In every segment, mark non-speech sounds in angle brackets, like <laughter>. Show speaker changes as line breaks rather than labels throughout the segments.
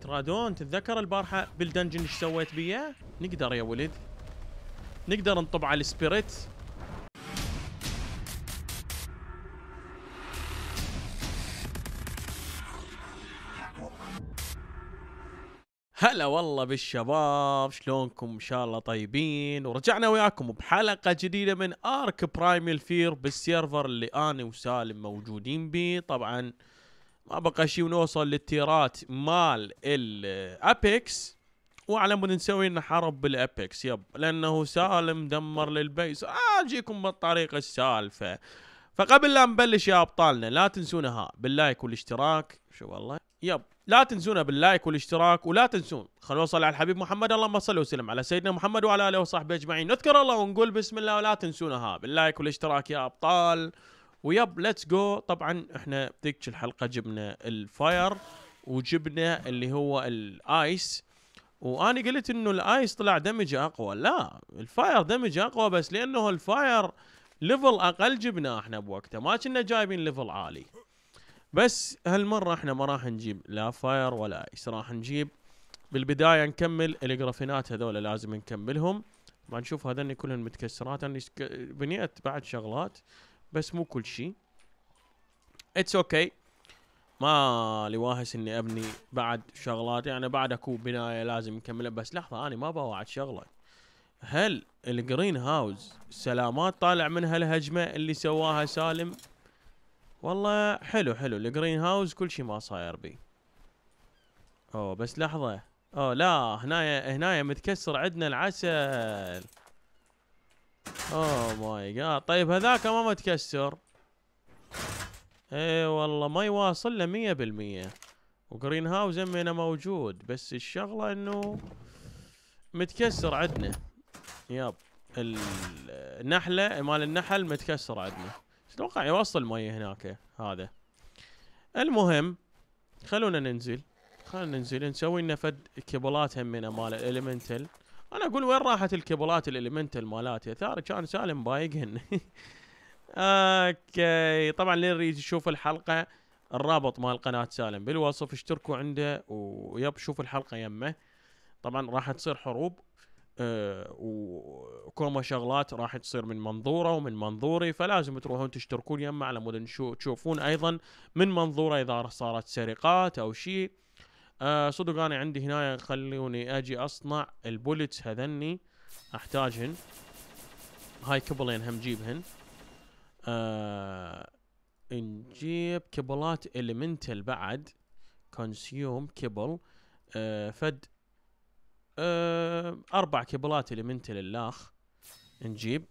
ترادون تتذكر البارحه بالدنجن ايش سويت بيه؟ نقدر يا ولد نقدر نطب على السبيريت هلا والله بالشباب شلونكم ان شاء الله طيبين ورجعنا وياكم بحلقه جديده من ارك برايم الفير بالسيرفر اللي انا وسالم موجودين بيه طبعا ما بقى شيء ونوصل للتيرات مال الابيكس وعلى مود نسوي لنا حرب بالابيكس يب لانه سالم دمر للبيس آه، اجيكم آه بالطريقه السالفه فقبل لا نبلش يا ابطالنا لا تنسونا ها باللايك والاشتراك شو والله يب لا تنسونا باللايك والاشتراك ولا تنسون خلونا نوصل على الحبيب محمد اللهم صل وسلم على سيدنا محمد وعلى اله وصحبه اجمعين نذكر الله ونقول بسم الله ولا تنسونا ها باللايك والاشتراك يا ابطال ويب ليتس جو طبعا احنا ذيك الحلقه جبنا الفاير وجبنا اللي هو الايس وانا قلت انه الايس طلع دمج اقوى لا الفاير دمج اقوى بس لانه الفاير ليفل اقل جبناه احنا بوقته ما كنا جايبين ليفل عالي بس هالمره احنا ما راح نجيب لا فاير ولا ايس راح نجيب بالبدايه نكمل الجرافينات هذول لازم نكملهم ما نشوف هذني كلهم متكسرات انا يعني بنيت بعد شغلات بس مو كل شيء اتس اوكي okay. ما لي واهس اني ابني بعد شغلات يعني بعد اكو بنايه لازم نكملها بس لحظه انا ما بوعد شغله هل الجرين هاوس سلامات طالع منها الهجمه اللي سواها سالم والله حلو حلو الجرين هاوس كل شيء ما صاير بي اوه بس لحظه اوه لا هنايا هنايا متكسر عندنا العسل اوه ماي جاد طيب هذاك ما متكسر اي والله ما يواصل له مية بالمية وجرين هاوس امينا موجود بس الشغلة انه متكسر عندنا ياب النحلة مال النحل متكسر عندنا اتوقع يوصل مي هناك هذا المهم خلونا ننزل خلونا ننزل نسوي لنا فد كبلات همنا مال الاليمنتال انا اقول وين راحت الكيبلات الاليمنتال مالاتي ثار كان سالم بايقهن <laughs> اوكي طبعا اللي يريد يشوف الحلقه الرابط مال قناه سالم بالوصف اشتركوا عنده ويب شوف الحلقه يمه طبعا راح تصير حروب أه وكوما شغلات راح تصير من منظوره ومن منظوري فلازم تروحون تشتركون يمه على مود تشوفون ايضا من منظوره اذا صارت سرقات او شيء آه صدق انا عندي هنا خلوني اجي اصنع البولتس هذني احتاجهن هاي كبلين هم جيبهن آه نجيب كبلات المنتل بعد كونسيوم كبل آه فد آه اربع كبلات المنتل الاخ نجيب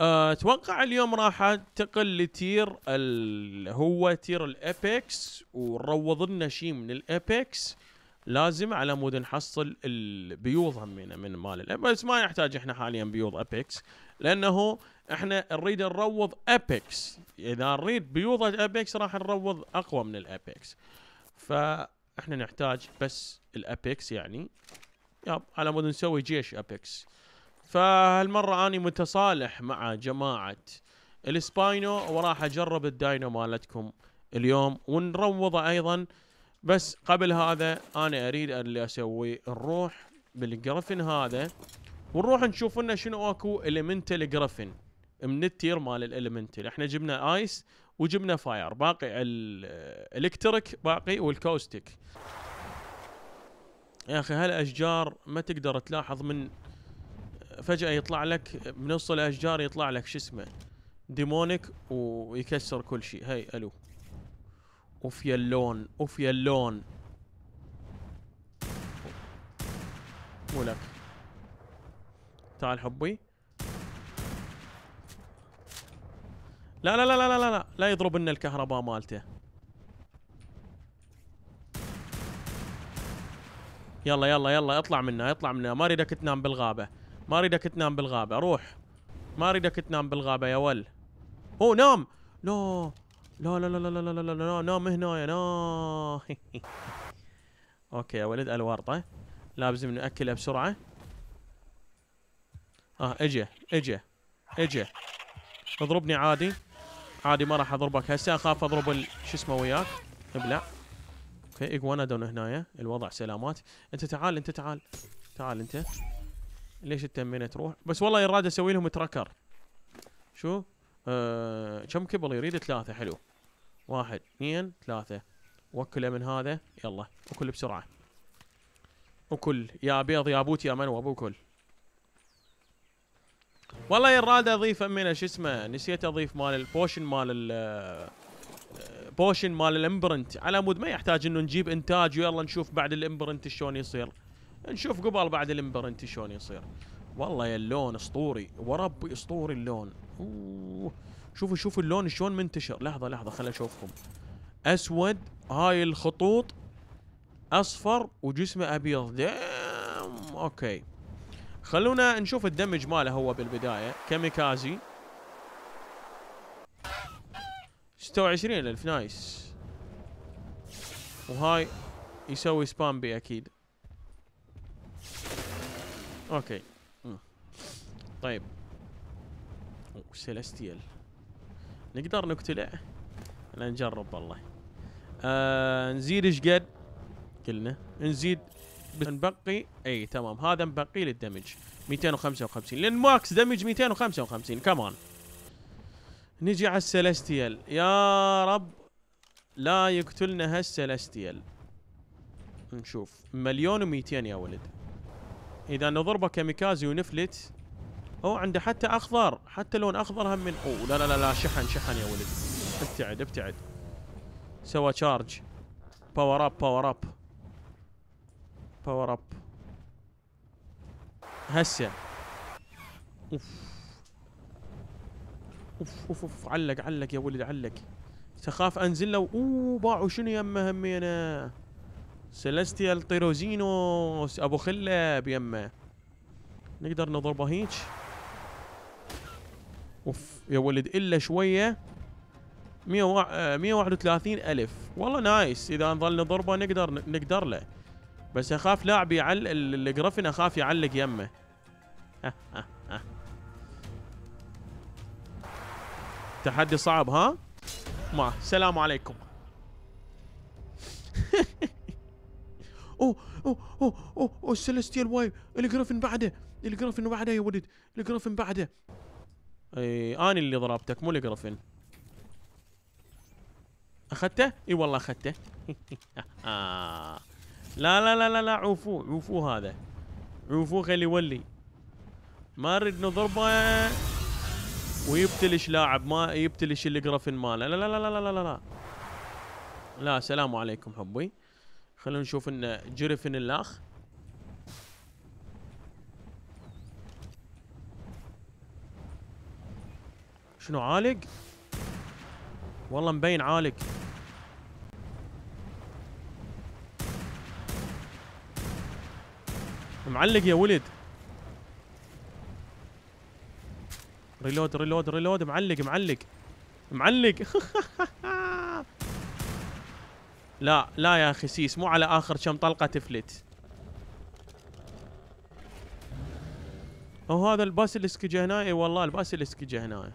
آه، اتوقع اليوم راح انتقل لتير اللي هو تير الابيكس ونروض لنا شيء من الابيكس لازم على مود نحصل البيوض همينه من مال بس ما نحتاج احنا حاليا بيوض ابيكس لانه احنا نريد نروض ابيكس اذا نريد بيوضة ابيكس راح نروض اقوى من الابيكس فاحنا نحتاج بس الابيكس يعني ياب على مود نسوي جيش ابيكس فهالمره اني متصالح مع جماعه السباينو وراح اجرب الداينو مالتكم اليوم ونروضه ايضا بس قبل هذا انا اريد اللي اسوي نروح بالجرفن هذا ونروح نشوف لنا شنو اكو المنتال جرفن من التير مال الالمنتال احنا جبنا ايس وجبنا فاير باقي الالكتريك باقي والكوستيك يا اخي هالاشجار ما تقدر تلاحظ من فجأة يطلع لك من نص الأشجار يطلع لك شو اسمه ديمونيك ويكسر كل شيء هاي ألو اوف يا اللون اوف يا اللون ولك تعال حبي لا لا لا لا لا لا لا يضرب لنا الكهرباء مالته يلا يلا يلا اطلع منا اطلع منا ما اريدك تنام بالغابه ما اريدك تنام بالغابة روح ما اريدك تنام بالغابة يا ول هو نام لا لا لا لا لا لا لا لا لا لا نام هنا يا نا <laughs> اوكي يا ولد الورطة لازم ناكله بسرعة اه اجي اجي اجي اضربني عادي عادي ما راح اضربك هسه اخاف اضرب شو اسمه وياك ابلع اوكي اقوانا دون هنايا الوضع سلامات انت تعال انت تعال تعال انت ليش التمينه تروح بس والله يراد اسوي لهم تراكر شو آه كم كبل يريد ثلاثه حلو واحد اثنين ثلاثه وكله من هذا يلا وكل بسرعه وكل يا بيض يا بوت يا منوب وكل والله يراد اضيف امينه شو اسمه نسيت اضيف مال البوشن مال ال بوشن آه، مال الامبرنت على مود ما يحتاج انه نجيب انتاج ويلا نشوف بعد الامبرنت شلون يصير نشوف قبل بعد الامبرنت شلون يصير والله يا اللون اسطوري وربي اسطوري اللون اوه شوفوا شوفوا اللون شلون منتشر لحظه لحظه خل اشوفكم اسود هاي الخطوط اصفر وجسمه ابيض دام اوكي خلونا نشوف الدمج ماله هو بالبدايه كاميكازي 26000 نايس وهاي يسوي سبام بي اكيد اوكي طيب سيلستيال نقدر نقتله انا نجرب والله آه نزيد ايش قد قلنا نزيد نبقي اي تمام هذا مبقي للدمج 255 لان ماكس دمج 255 كمان نجي على السلستيال يا رب لا يقتلنا هالسلستيال نشوف مليون و200 يا ولد اذا نضربه كاميكازي ونفلت او عنده حتى اخضر حتى لون اخضر هم من اوه لا لا لا لا شحن شحن يا ولد ابتعد ابتعد سوى تشارج باور اب باور اب باور اب هسه اوف اوف اوف اوف علق علق يا ولد علق تخاف انزل له اوه باعوا شنو يمه همينه سيليستيال تيروزينو ابو خله بيمه إيه. نقدر نضربه هيج اوف يا ولد الا شويه 131 آه، الف والله نايس اذا نظل نضربه نقدر نقدر له بس اخاف لاعب يعلق الجرافن اخاف يعلق يمه إيه. تحدي صعب ها ما السلام عليكم <laughs> اوه اوه اوه اوه, أو السيليستيال وايب الجرافن بعده الجرافن بعده يا ولد الجرافن بعده اي انا اللي ضربتك مو الجرافن اخذته؟ اي والله اخذته <laughs> لا لا لا لا لا عوفوه عوفوه هذا عوفوه خلي يولي ما اريد نضربه ويبتلش لاعب ما يبتلش الجرافن ماله لا لا لا لا لا لا لا لا سلام عليكم حبي خلونا نشوف ان جريفن الاخ شنو عالق والله مبين عالق معلق يا ولد ريلود ريلود ريلود معلق معلق معلق <laughs> لا لا يا اخي سيس مو على اخر كم طلقه تفلت هو هذا الباسيلسك هنا اي والله الباسيلسك هنا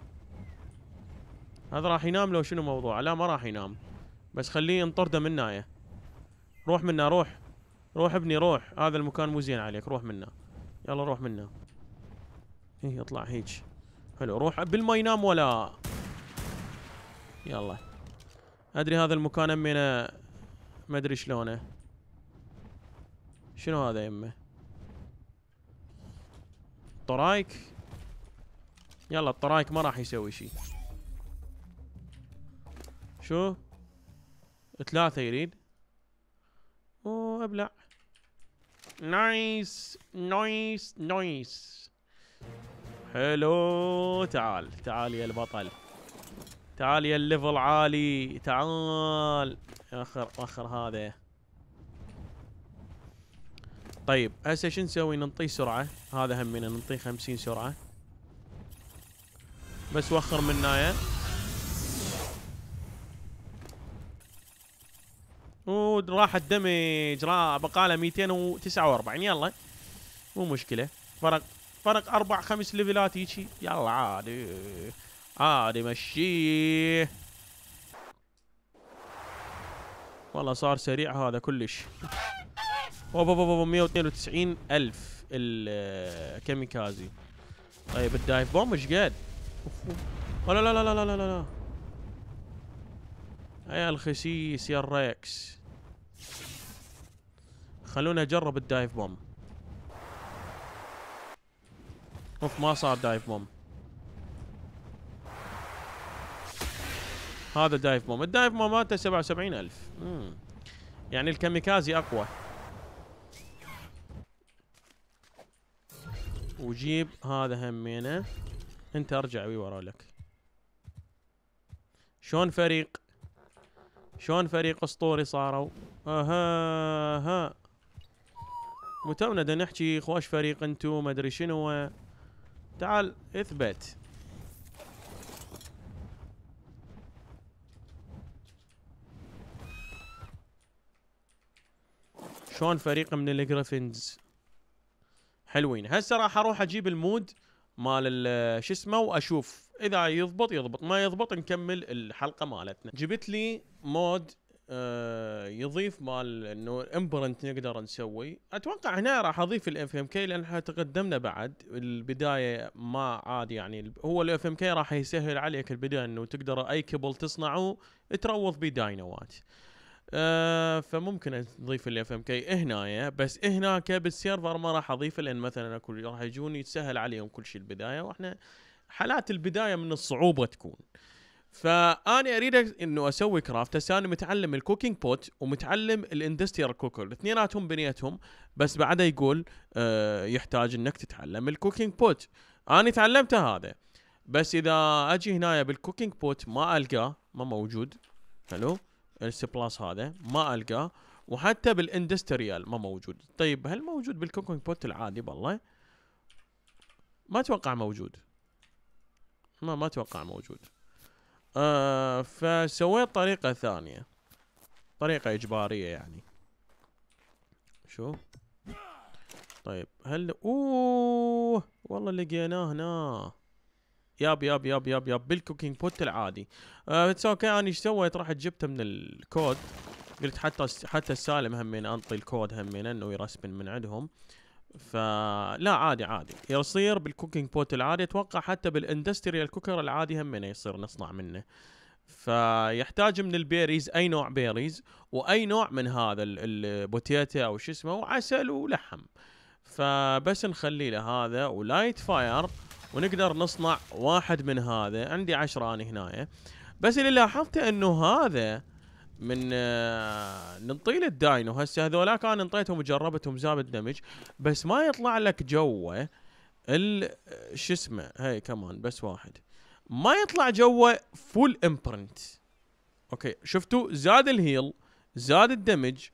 هذا راح ينام لو شنو موضوع لا ما راح ينام بس خليه ينطرده هنايا روح منا روح روح ابني روح هذا المكان مو زين عليك روح منا يلا روح منا هي اطلع هيج حلو روح بالما ينام ولا يلا ادري هذا المكان امينه ما ادري شلونه شنو هذا يمه طرايك يلا الطرايك ما راح يسوي شيء شو ثلاثة يريد اوه ابلع نايس نايس نايس حلو تعال تعال يا البطل تعال يا الليفل عالي تعال اخر اخر هذا طيب هسه شو نسوي ننطيه سرعه هذا همنا ننطيه 50 سرعه بس وخر يا اوه راح الدمج را بقاله 249 يلا مو مشكله فرق فرق اربع خمس ليفلات هيجي يلا عادي عادي آه، مشيه والله صار سريع هذا كلش اوبا اوبا اوبا 192 الف الكاميكازي طيب الدايف بوم ايش قد؟ لا لا لا لا لا لا لا يا الخسيس يا الريكس خلونا اجرب الدايف بوم اوف ما صار دايف بوم هذا دايف بوم الدايف بوم مالته 77000 يعني الكاميكازي اقوى وجيب هذا همينه انت ارجع وي ورا لك شلون فريق شلون فريق اسطوري صاروا اها ها متونا نحكي خوش فريق انتو ما ادري شنو تعال اثبت شلون فريق من الجريفنز حلوين هسه راح اروح اجيب المود مال شو اسمه واشوف اذا يضبط يضبط ما يضبط نكمل الحلقه مالتنا جبت لي مود آه، يضيف مال انه امبرنت نقدر نسوي اتوقع هنا راح اضيف الاف ام كي لان احنا تقدمنا بعد البدايه ما عاد يعني هو الاف ام كي راح يسهل عليك البدايه انه تقدر اي كبل تصنعه تروض بداينوات داينوات آه فممكن اضيف الاف ام كي هنايا بس هناك بالسيرفر ما راح اضيفه لان مثلا اكو راح يجوني يتسهل عليهم كل شيء البدايه واحنا حالات البدايه من الصعوبه تكون فاني اريد انه اسوي كرافت هسه انا متعلم الكوكينج بوت ومتعلم الاندستريال كوكر اثنيناتهم بنيتهم بس بعده يقول آه يحتاج انك تتعلم الكوكينج بوت انا تعلمته هذا بس اذا اجي هنايا بالكوكينج بوت ما القاه ما موجود حلو السي بلس هذا ما القاه وحتى بالاندستريال ما موجود طيب هل موجود بالكوكينج بوت العادي بالله ما اتوقع موجود ما ما اتوقع موجود آه فسويت طريقه ثانيه طريقه اجباريه يعني شو طيب هل اوه والله لقيناه هنا ياب ياب ياب ياب ياب بالكوكينج بوت العادي اتس آه، اوكي انا ايش سويت رحت جبته من الكود قلت حتى حتى السالم همين انطي الكود همين انه يرسبن من عندهم فلا عادي عادي يصير بالكوكينج بوت العادي اتوقع حتى بالاندستريال كوكر العادي همين يصير نصنع منه فيحتاج من البيريز اي نوع بيريز واي نوع من هذا البوتيتا او شو اسمه وعسل ولحم فبس نخلي له هذا ولايت فاير ونقدر نصنع واحد من هذا عندي عشرة انا هنا بس اللي لاحظته انه هذا من آه، نطيل الداينو هسه هذولاك انا انطيتهم وجربتهم زاب الدمج بس ما يطلع لك جوه ال آه، شو اسمه هاي كمان بس واحد ما يطلع جوه فول امبرنت اوكي شفتوا زاد الهيل زاد الدمج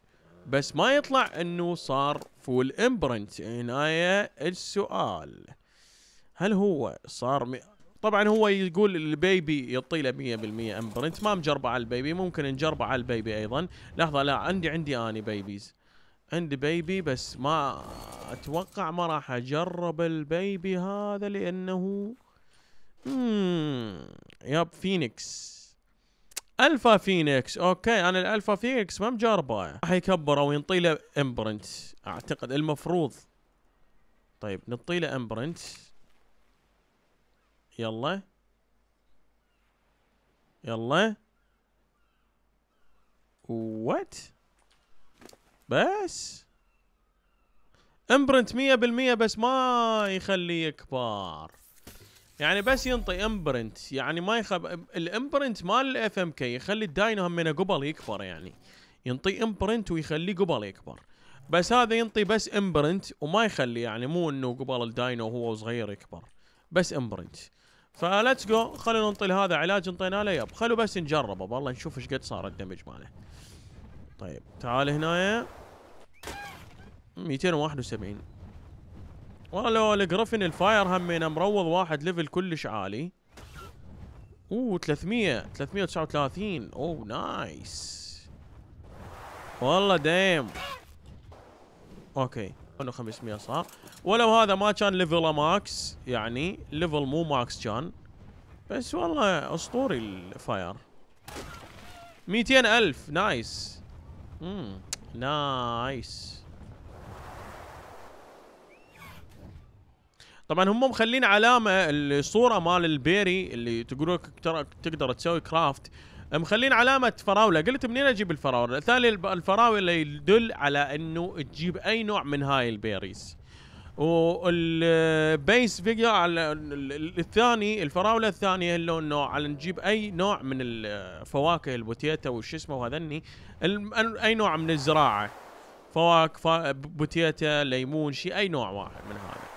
بس ما يطلع انه صار فول امبرنت هنايا السؤال هل هو صار م... طبعا هو يقول البيبي يطيله 100% امبرنت ما مجربه على البيبي ممكن نجربه على البيبي ايضا لحظه لا عندي عندي اني بيبيز عندي بيبي بس ما اتوقع ما راح اجرب البيبي هذا لانه مم. ياب فينيكس الفا فينيكس اوكي انا الالفا فينيكس ما مجربه راح يكبر او ينطي له امبرنت اعتقد المفروض طيب نطي له امبرنت يلا يلا وات بس امبرنت مية بالمية بس ما يخليه يكبر يعني بس ينطي امبرنت يعني ما يخب الامبرنت مال الاف ام كي يخلي الداينو من قبل يكبر يعني ينطي امبرنت ويخليه قبل يكبر بس هذا ينطي بس امبرنت وما يخلي يعني مو انه قبل الداينو هو صغير يكبر بس امبرنت فليتس جو خلونا ننطي هذا علاج انطينا له يب خلو بس نجربه والله نشوف ايش قد صار الدمج ماله طيب تعال هنا 271 والله لو الجرفن الفاير همينا مروض واحد ليفل كلش عالي اوه 300 339 اوه نايس والله دايم اوكي انه 500 صار ولو هذا ما كان ليفل ماكس يعني ليفل مو ماكس كان بس والله اسطوري الفاير 200 الف نايس امم نايس طبعا هم مخلين علامه الصوره مال البيري اللي تقول ترى تقدر تسوي كرافت مخلين علامه فراوله قلت منين اجيب الفراوله ثاني الفراوله يدل على انه تجيب اي نوع من هاي البيريز والبيس فيجر على الثاني الفراوله الثانيه هو انه على نجيب اي نوع من الفواكه البوتيتا وش اسمه وهذني اي نوع من الزراعه فواكه بوتيتا ليمون شيء اي نوع واحد من هذا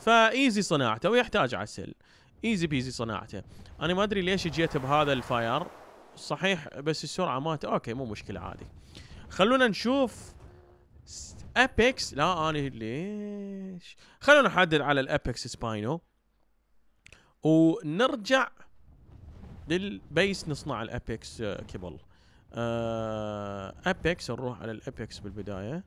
فايزي صناعته ويحتاج عسل ايزي بيزي صناعته انا ما ادري ليش جيت بهذا الفاير صحيح بس السرعه مات اوكي مو مشكله عادي خلونا نشوف ابيكس لا انا ليش خلونا نحدد على الابيكس سباينو ونرجع للبيس نصنع الابيكس كيبل ابيكس آه، نروح على الابيكس بالبدايه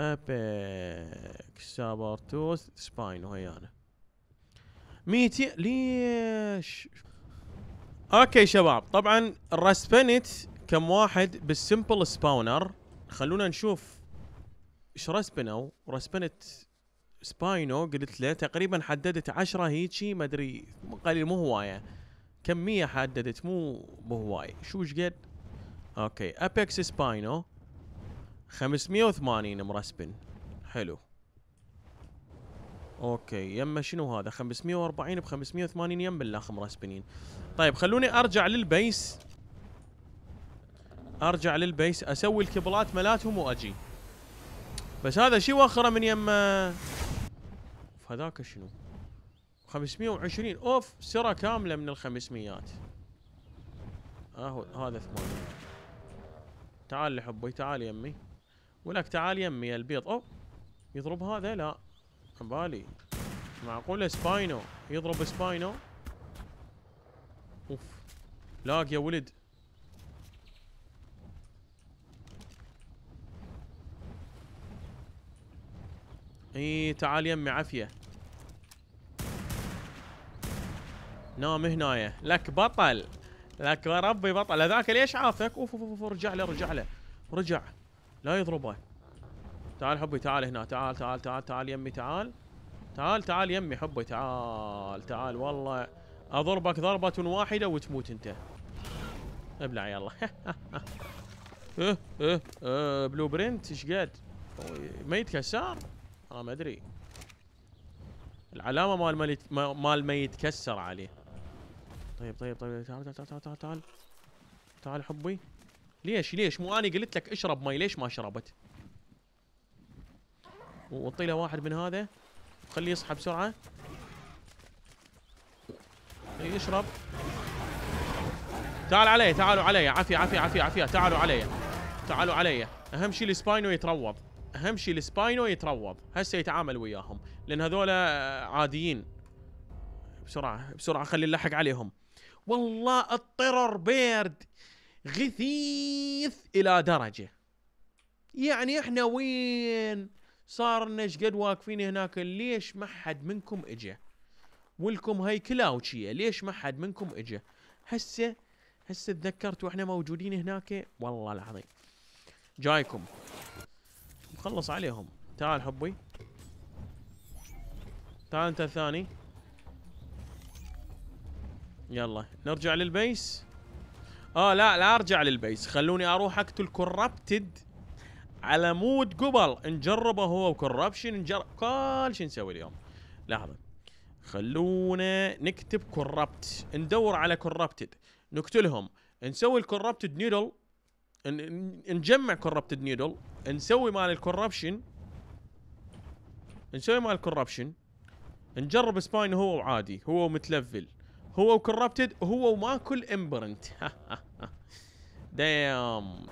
ابيكس سابر سباينو سباينو انا 200 ليش اوكي شباب طبعا رسبنت كم واحد بالسمبل سباونر خلونا نشوف ايش رسبنوا رسبنت سباينو قلت له تقريبا حددت 10 هيجي ما ادري قليل مو هوايه كميه حددت مو مو هوايه شو ايش قد اوكي ابيكس سباينو 580 مرسبن حلو اوكي يما شنو هذا 540 ب 580 يم الاخ مرسبنين طيب خلوني ارجع للبيس ارجع للبيس اسوي الكبلات ملاتهم واجي بس هذا شيء وخره من يما هذاك شنو 520 اوف سرة كاملة من الخمسميات اهو هذا ثمانية تعال حبي تعال يمي ولك تعال يمي البيض اوف يضرب هذا لا بالي معقولة سباينو يضرب سباينو اوف لاق يا ولد اي تعال يمي عافيه نام هنايا لك بطل لك ربي بطل هذاك ليش عافك اوف اوف اوف رجع له رجع له رجع لا يضربه تعال حبي تعال هنا تعال تعال تعال تعال يمي تعال تعال تعال يمي حبي تعال تعال والله اضربك ضربة واحدة وتموت انت ابلع يلا <laughs> اه اه اه بلو برنت ايش قد؟ ميت كسار؟ اه ما ادري العلامة مال مال مال ما يتكسر عليه طيب طيب طيب تعال تعال تعال تعال تعال تعال حبي ليش ليش مو انا قلت لك اشرب مي ليش ما شربت؟ وطي له واحد من هذا خليه يصحى بسرعة يشرب تعال علي تعالوا علي عافية عافية عافية عافية تعالوا علي تعالوا علي أهم شيء السباينو يتروض أهم شيء السباينو يتروض هسه يتعامل وياهم لأن هذول عاديين بسرعة بسرعة خلي نلحق عليهم والله الطرر بيرد غثيث إلى درجة يعني احنا وين صار صارنا قد واقفين هناك ليش ما حد منكم اجى ولكم هاي كلاوتشيه ليش ما حد منكم اجى هسه هسه تذكرت واحنا موجودين هناك والله العظيم جايكم مخلص عليهم تعال حبي تعال انت الثاني يلا نرجع للبيس اه لا لا ارجع للبيس خلوني اروح اقتل كوربتد على مود قبل نجربه هو وكوربشن نجرب كل شيء نسوي اليوم لحظه خلونا نكتب كوربت ندور على كوربتد نقتلهم نسوي الكوربتد نيدل نجمع كوربتد نيدل نسوي مال الكوربشن نسوي مال الكوربشن نجرب سباين هو وعادي هو ومتلفل هو وكوربتد هو وماكل امبرنت دام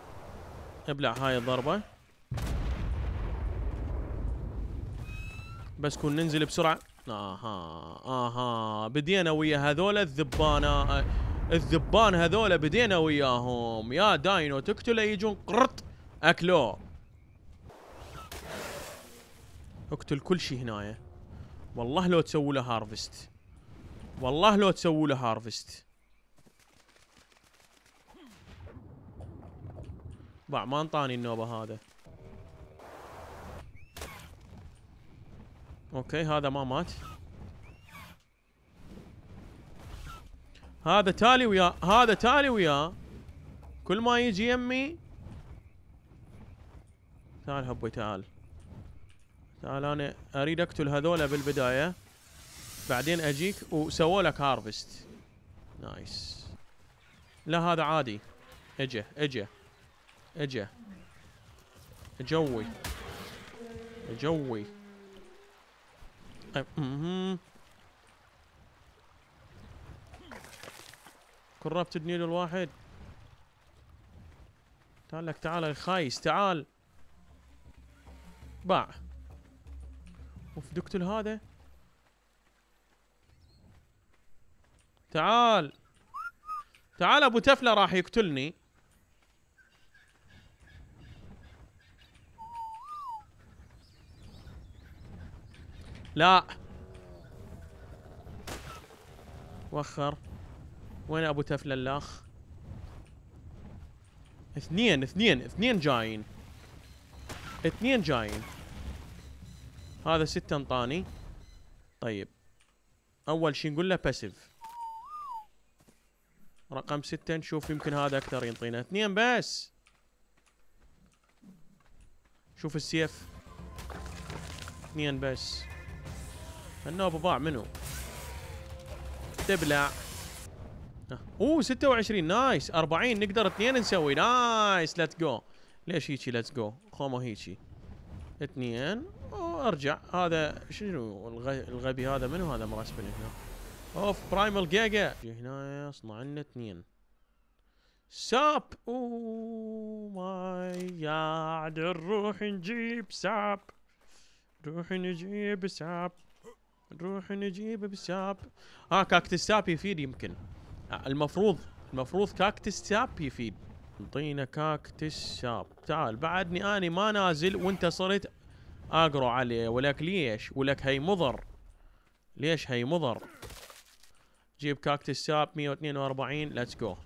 ابلع هاي الضربه بس كون ننزل بسرعه اها اها بدينا ويا هذول الذبانه الذبان هذول بدينا وياهم يا داينو تقتله يجون قرط اكلوه اقتل كل شيء هنايا والله لو تسووا له هارفست والله لو تسووا له هارفست ما انطاني النوبه هذا اوكي هذا ما مات هذا تالي وياه هذا تالي وياه كل ما يجي يمي تعال حبي تعال تعال انا اريد اقتل هذولا بالبدايه بعدين اجيك وسووا لك هارفست نايس لا هذا عادي اجا اجا اجا جوي جوي طيب، مهم. كربت النيل الواحد تعال لك تعال يا خايس تعال باع اوف دكتل هذا تعال تعال ابو تفله راح يقتلني لا وخر وين ابو الاخ اثنين اثنين اثنين جايين اثنين جايين هذا ستة انطاني طيب اول شي نقول له باسيف رقم ستة نشوف يمكن هذا اكثر ينطينا اثنين بس شوف السيف اثنين بس النوبه ضاع منه تبلع اوه 26 نايس 40 نقدر اثنين نسوي نايس ليتس جو ليش هيجي ليتس جو خومو هيجي اثنين وارجع هذا شنو الغبي هذا منو هذا مرسبن هنا اوف برايمال جيجا هنا اصنع لنا اثنين ساب او ماي جاد نروح نجيب ساب نروح نجيب ساب نروح نجيبه بالساب ها آه كاكتس ساب يفيد يمكن آه المفروض المفروض كاكتس ساب يفيد انطينا كاكتس ساب تعال بعدني اني ما نازل وانت صرت اقرو عليه ولك ليش ولك هي مضر ليش هي مضر جيب كاكتس ساب 142 ليتس جو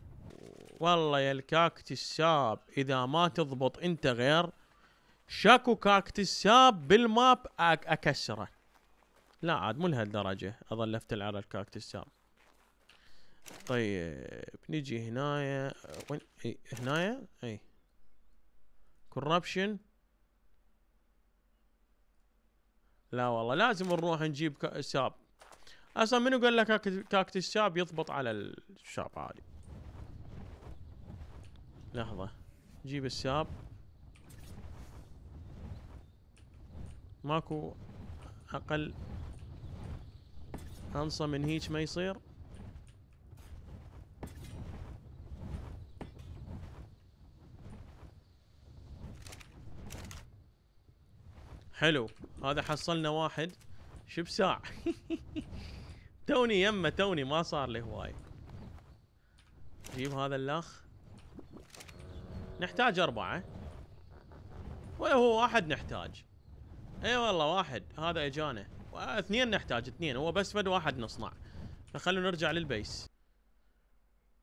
والله يا الكاكتس ساب اذا ما تضبط انت غير شاكو كاكتس ساب بالماب اكسره لا عاد مو لهالدرجة اظل افتل على الكاكتس سار طيب نجي هنايا وين اي هنايا اي كوربشن لا والله لازم نروح نجيب ساب اصلا منو قال لك كاكتس شاب يضبط على الشاب عادي لحظة جيب الساب ماكو اقل انصى من هيك ما يصير حلو هذا حصلنا واحد شب ساع <laughs> توني يمه توني ما صار لي هواي جيب هذا الاخ نحتاج اربعه ولا هو واحد نحتاج اي أيوة والله واحد هذا اجانا اثنين نحتاج اثنين هو بس فد واحد نصنع فخلونا نرجع للبيس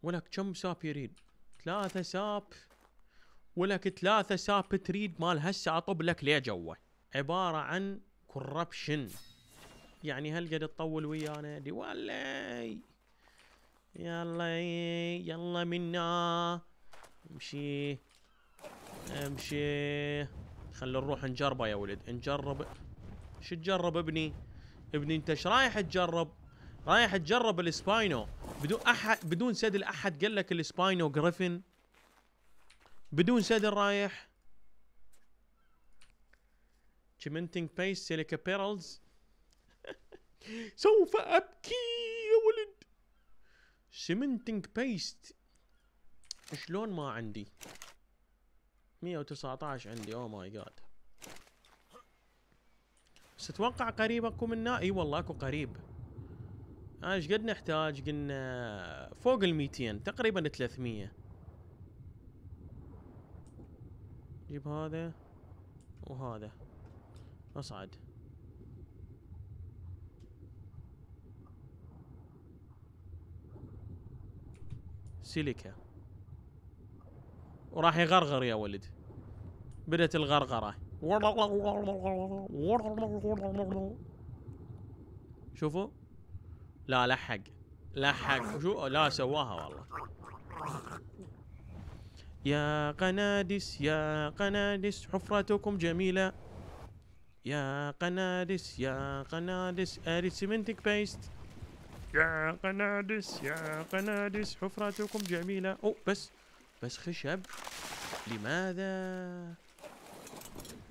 ولك كم ساب يريد ثلاثة ساب ولك ثلاثة ساب تريد مال هسه اطب لك ليه جوه عبارة عن كوربشن يعني هل قد تطول ويانا دي ولا يلا يلا منا امشي امشي خلي نروح نجربه يا ولد نجرب شو تجرب ابني ابني انت ايش رايح تجرب رايح تجرب السباينو بدون احد بدون سدل احد قال لك السباينو جريفن بدون سدل رايح تشمنتنج بيس سيليكا بيرلز سوف ابكي يا ولد سمنتنج بيست شلون ما عندي 119 عندي او ماي جاد بس اتوقع قريب اكو منا اي والله اكو قريب انا آه، ايش قد نحتاج قلنا فوق ال 200 تقريبا 300 جيب هذا وهذا اصعد سيليكا وراح يغرغر يا ولد بدت الغرغره شوفوا لا لحق لحق شو لا سواها والله يا قنادس يا قنادس حفرتكم جميلة يا قنادس يا قنادس أريد سمنتك بيست يا قنادس يا قنادس حفرتكم جميلة أو بس بس خشب لماذا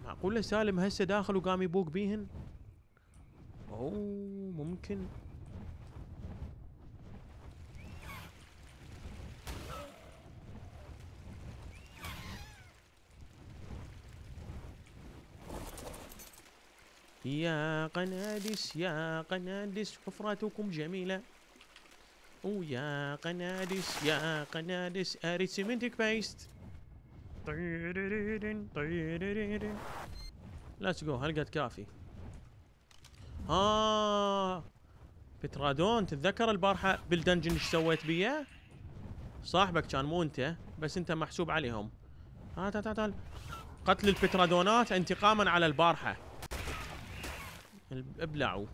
معقولة سالم هسه داخل وقام يبوق بيهن اوه ممكن يا قنادس يا قنادس حفرتكم جميلة ويا قنادس يا قنادس اريد سيمنتك بيست ليتس جو هل قد كافي ها آه. بترادون تتذكر البارحه بالدنجن ايش سويت بيه؟ صاحبك كان مو انت بس انت محسوب عليهم ها آه، تعال تعال قتل البترادونات انتقاما على البارحه ابلعوا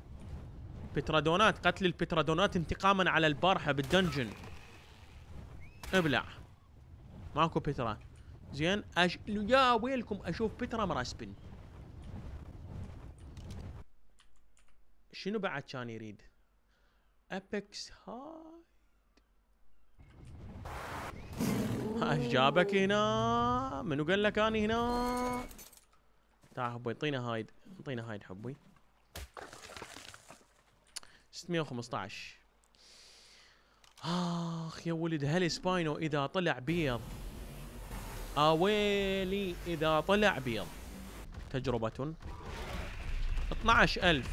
بترادونات قتل البترادونات انتقاما على البارحه بالدنجن ابلع ماكو بترا زين أش... يا ويلكم اشوف بترا مراسبن شنو بعد كان يريد ابيكس هايد ايش جابك هنا منو قال لك انا هنا تعال حبي اعطينا هايد اعطينا هايد حبي 615 اخ يا ولد هل سباينو اذا طلع بيض اويلي اذا طلع بيض تجربة 12000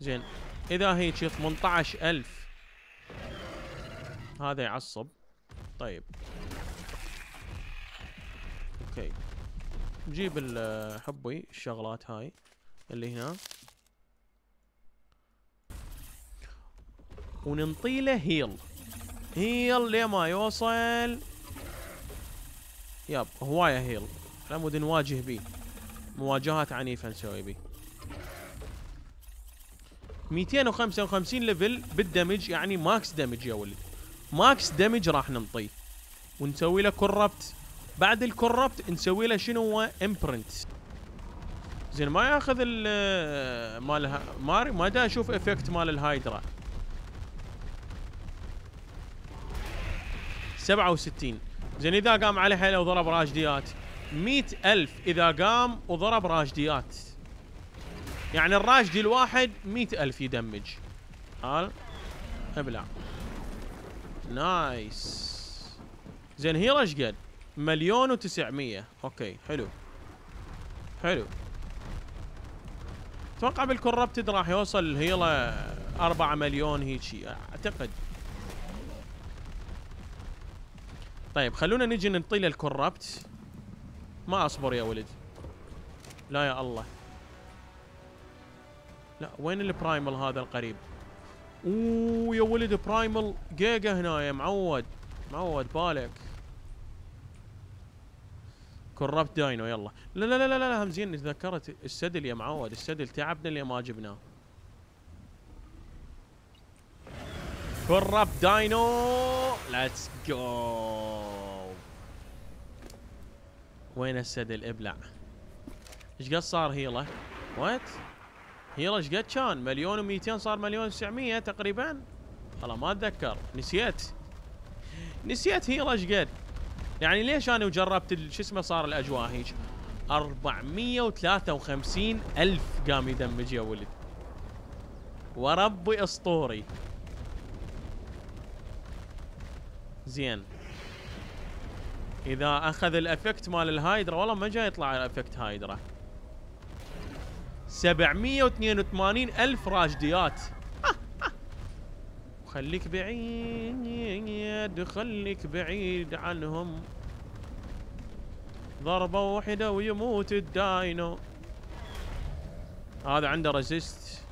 زين اذا هيك 18000 هذا يعصب طيب اوكي نجيب حبي الشغلات هاي اللي هنا وننطيله هيل هيل لما ما يوصل ياب هواية هيل مود نواجه بيه مواجهات عنيفة نسوي بيه 255 ليفل بالدمج يعني ماكس دمج يا ولد ماكس دمج راح ننطيه ونسوي له كوربت بعد الكوربت نسوي له شنو هو امبرنت زين ما ياخذ ال مال ماري ما دا اشوف افكت مال الهايدرا 67 زين اذا قام على حيله وضرب راجديات مئة ألف إذا قام وضرب راجديات يعني الراجدي الواحد مئة ألف يدمج هل طيب، ابلع نايس زين هي ايش قد؟ مليون وتسعمية اوكي حلو حلو اتوقع بالكوربتد راح يوصل هيلا أربعة مليون هيك اعتقد طيب خلونا نجي نطيل الكورابت ما اصبر يا ولد لا يا الله لا وين البرايمل هذا القريب اوه يا ولد برايمل جيجا هنا يا معود معود بالك كربت داينو يلا لا لا لا لا لا همزين تذكرت السدل يا معود السدل تعبنا اللي ما جبناه كربت داينو ليتس جو وين السدل ابلع ايش قد صار هيلا وات هيلا ايش قد كان مليون و200 صار مليون و900 تقريبا والله ما اتذكر نسيت نسيت هيلا ايش قد يعني ليش انا وجربت شو اسمه صار الاجواء هيك 453 الف قام يدمج يا ولد وربي اسطوري زين اذا اخذ الافكت مال الهايدرا والله ما جاي يطلع الافكت هايدرا 782 الف راجديات <laughs> خليك بعيد خليك بعيد عنهم ضربة واحدة ويموت الداينو هذا عنده ريزيست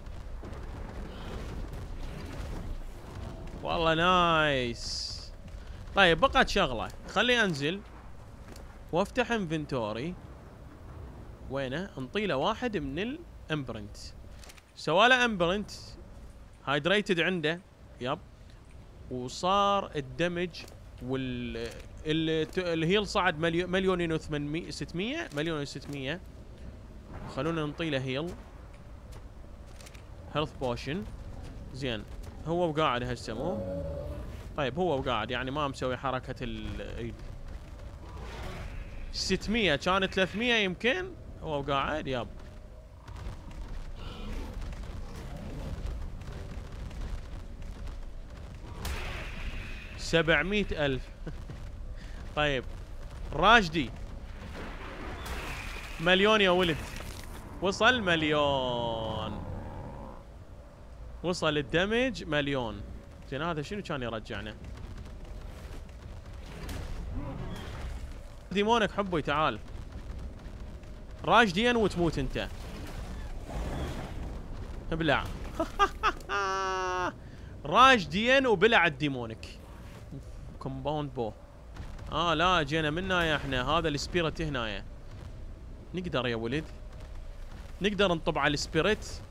والله نايس طيب بقت شغله خلي انزل وافتح انفنتوري وينه انطيله واحد من الامبرنت سواله امبرنت هايدريتد عنده يب وصار الدمج وال الهيل صعد مليون مليونين و 600 مليون و600 خلونا نطيله هيل هيلث بوشن زين هو وقاعد هسه مو طيب هو وقاعد يعني ما مسوي حركة الايد 600 كان 300 يمكن هو وقاعد ياب سبعمية ألف <laughs> طيب راشدي مليون يا ولد وصل مليون وصل الدمج مليون كابتن هذا شنو كان يرجعنا ديمونك حبي تعال راجدين وتموت انت ابلع <laughs> راجدين وبلع الديمونك كومباوند بو اه لا جينا من هنايا احنا هذا السبيرت هنايا نقدر يا ولد نقدر نطب على السبيرت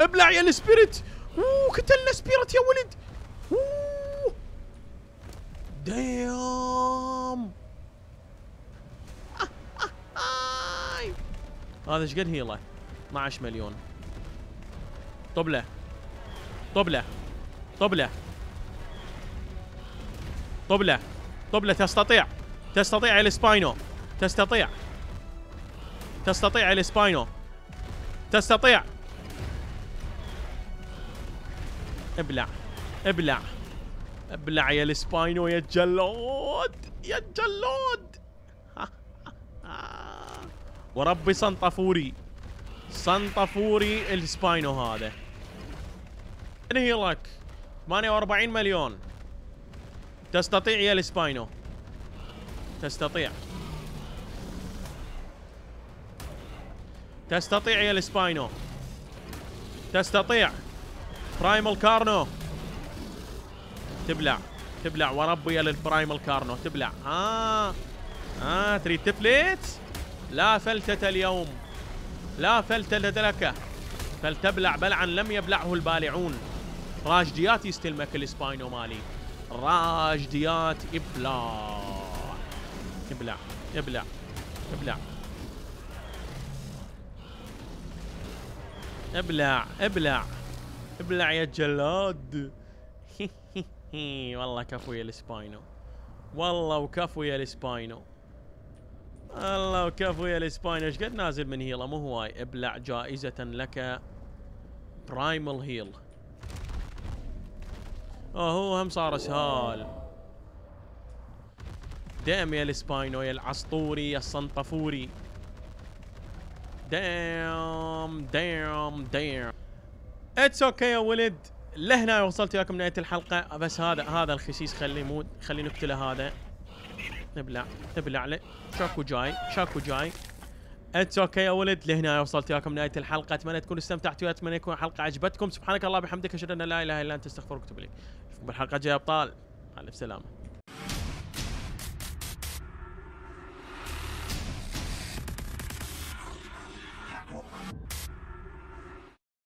ابلع يا السبيريت اوه قتلنا سبيريت يا ولد اوه دايم <laughs> هذا ايش قد هيله 12 مليون طبله طبله طبله طبله طبله تستطيع تستطيع السباينو تستطيع تستطيع السباينو تستطيع ابلع ابلع ابلع يا السباينو يا الجلود يا الجلود <laughs> وربي صنطفوري صنطفوري السباينو هذا انهي لك 48 مليون تستطيع يا السباينو تستطيع تستطيع يا السباينو تستطيع برايمال كارنو تبلع تبلع وربي للبرايمال كارنو تبلع اه اه تريد تفلت لا فلتة اليوم لا فلتة لك فلتبلع بلعا لم يبلعه البالعون راجديات يستلمك الاسباينو مالي راجديات ابلع ابلع ابلع ابلع ابلع ابلع ابلع يا جلاد <laughs> والله كفو يا الاسباينو والله وكفو يا الاسباينو الله وكفو يا الاسباينو ايش قد نازل من هيله مو هواي ابلع جائزة لك برايمال هيل اهو هم صار اسهال دام يا الاسباينو يا العسطوري يا الصنطفوري دام دام دام اتس اوكي يا ولد لهنا وصلت وياكم نهايه الحلقه بس هذا هذا الخسيس خليه يموت خليه نقتله هذا نبلع نبلع له شاكو جاي شاكو جاي اتس اوكي يا ولد لهنا وصلت وياكم نهايه الحلقه اتمنى تكونوا استمتعتوا واتمنى اتمنى تكون الحلقه عجبتكم سبحانك الله بحمدك اشهد ان لا اله الا انت استغفرك واتوب اليك بالحلقه الجايه ابطال مع السلامه